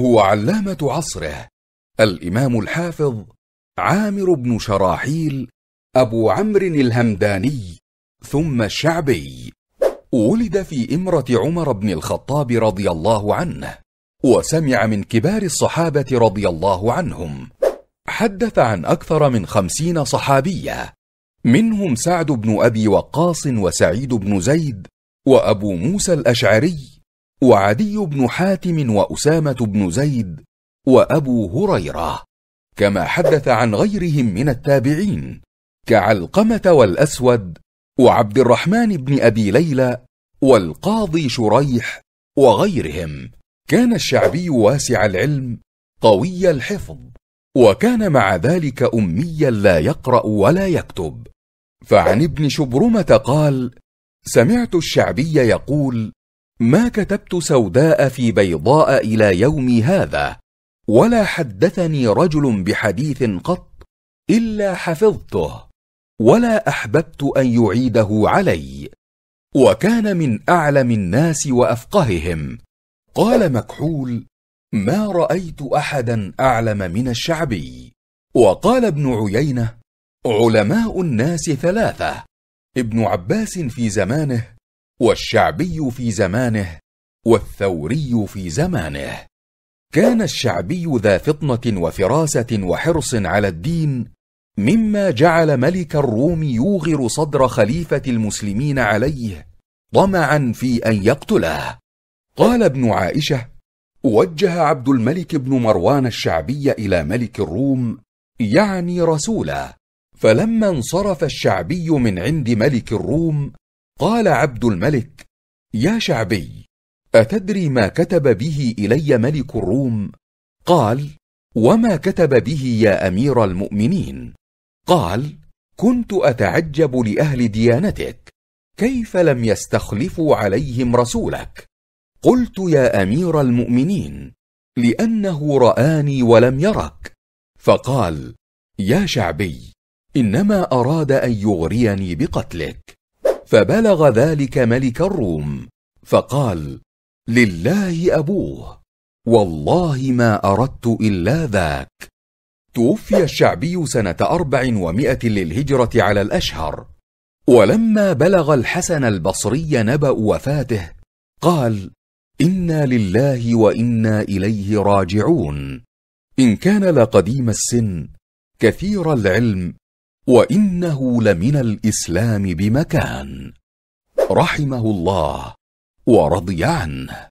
هو علامة عصره الإمام الحافظ عامر بن شراحيل أبو عمرو الهمداني ثم الشعبي ولد في إمرة عمر بن الخطاب رضي الله عنه وسمع من كبار الصحابة رضي الله عنهم حدث عن أكثر من خمسين صحابية منهم سعد بن أبي وقاص وسعيد بن زيد وأبو موسى الأشعري وعدي بن حاتم واسامه بن زيد وابو هريره كما حدث عن غيرهم من التابعين كعلقمه والاسود وعبد الرحمن بن ابي ليلى والقاضي شريح وغيرهم كان الشعبي واسع العلم قوي الحفظ وكان مع ذلك اميا لا يقرا ولا يكتب فعن ابن شبرمه قال سمعت الشعبي يقول ما كتبت سوداء في بيضاء الى يومي هذا ولا حدثني رجل بحديث قط الا حفظته ولا احببت ان يعيده علي وكان من اعلم الناس وافقههم قال مكحول ما رايت احدا اعلم من الشعبي وقال ابن عيينه علماء الناس ثلاثه ابن عباس في زمانه والشعبي في زمانه والثوري في زمانه كان الشعبي ذا فطنه وفراسه وحرص على الدين مما جعل ملك الروم يوغر صدر خليفه المسلمين عليه طمعا في ان يقتله قال ابن عائشه وجه عبد الملك بن مروان الشعبي الى ملك الروم يعني رسولا فلما انصرف الشعبي من عند ملك الروم قال عبد الملك يا شعبي اتدري ما كتب به الي ملك الروم قال وما كتب به يا امير المؤمنين قال كنت اتعجب لاهل ديانتك كيف لم يستخلفوا عليهم رسولك قلت يا امير المؤمنين لانه راني ولم يرك فقال يا شعبي انما اراد ان يغريني بقتلك فبلغ ذلك ملك الروم فقال لله ابوه والله ما اردت الا ذاك توفي الشعبي سنه اربع ومائه للهجره على الاشهر ولما بلغ الحسن البصري نبا وفاته قال انا لله وانا اليه راجعون ان كان لقديم السن كثير العلم وانه لمن الاسلام بمكان رحمه الله ورضي عنه